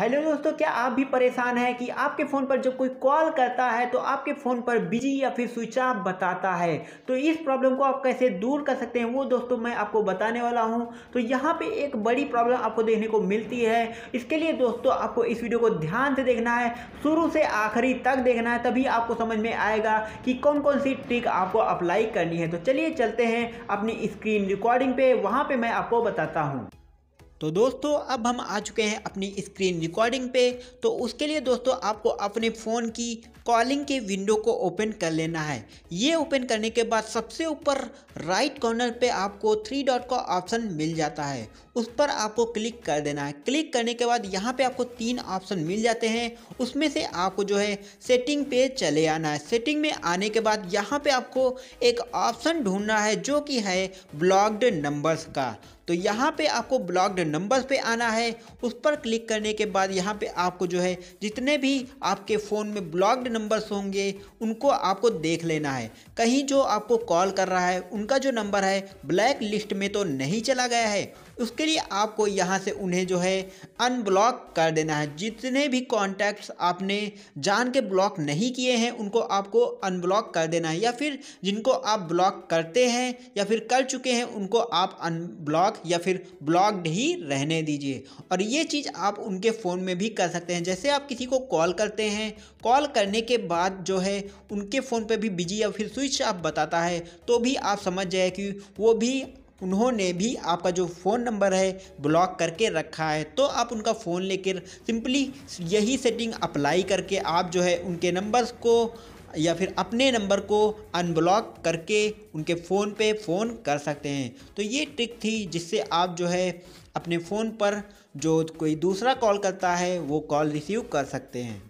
hello दोस्तों क्या आप भी परेशान हैं कि आपके फ़ोन पर जब कोई कॉल करता है तो आपके फ़ोन पर बिजी या फिर स्विच ऑफ बताता है तो इस प्रॉब्लम को आप कैसे दूर कर सकते हैं वो दोस्तों मैं आपको बताने वाला हूं तो यहाँ पे एक बड़ी प्रॉब्लम आपको देखने को मिलती है इसके लिए दोस्तों आपको इस वीडियो को ध्यान से देखना है शुरू से आखिरी तक देखना है तभी आपको समझ में आएगा कि कौन कौन सी ट्रिक आपको अप्लाई करनी है तो चलिए चलते हैं अपनी स्क्रीन रिकॉर्डिंग पर वहाँ पर मैं आपको बताता हूँ तो दोस्तों अब हम आ चुके हैं अपनी स्क्रीन रिकॉर्डिंग पे तो उसके लिए दोस्तों आपको अपने फ़ोन की कॉलिंग के विंडो को ओपन कर लेना है ये ओपन करने के बाद सबसे ऊपर राइट कॉर्नर पे आपको थ्री डॉट का ऑप्शन मिल जाता है उस पर आपको क्लिक कर देना है क्लिक करने के बाद यहाँ पे आपको तीन ऑप्शन मिल जाते हैं उसमें से आपको जो है सेटिंग पे चले आना है सेटिंग में आने के बाद यहाँ पे आपको एक ऑप्शन ढूंढना है जो कि है ब्लॉग्ड नंबर्स का तो यहाँ पे आपको ब्लॉग्ड नंबर पे आना है उस पर क्लिक करने के बाद यहाँ पे आपको जो है जितने भी आपके फ़ोन में ब्लॉग्ड नंबर्स होंगे उनको आपको देख लेना है कहीं जो आपको कॉल कर रहा है उनका जो नंबर है ब्लैक लिस्ट में तो नहीं चला गया है उसके लिए आपको यहाँ से उन्हें जो है अनब्लॉक कर देना है जितने भी कॉन्टैक्ट्स आपने जान के ब्लॉक नहीं किए हैं उनको आपको अनब्लॉक कर देना है या फिर जिनको आप ब्लॉक करते हैं या फिर कर चुके हैं उनको आप अनब्लॉक या फिर ब्लॉक्ड ही रहने दीजिए और ये चीज़ आप उनके फ़ोन में भी कर सकते हैं जैसे आप किसी को कॉल करते हैं कॉल करने के बाद जो है उनके फ़ोन पे भी बिजी या फिर स्विच आप बताता है तो भी आप समझ जाए कि वो भी उन्होंने भी आपका जो फ़ोन नंबर है ब्लॉक करके रखा है तो आप उनका फ़ोन लेकर सिंपली यही सेटिंग अप्लाई करके आप जो है उनके नंबर्स को या फिर अपने नंबर को अनब्लॉक करके उनके फ़ोन पे फ़ोन कर सकते हैं तो ये ट्रिक थी जिससे आप जो है अपने फ़ोन पर जो कोई दूसरा कॉल करता है वो कॉल रिसीव कर सकते हैं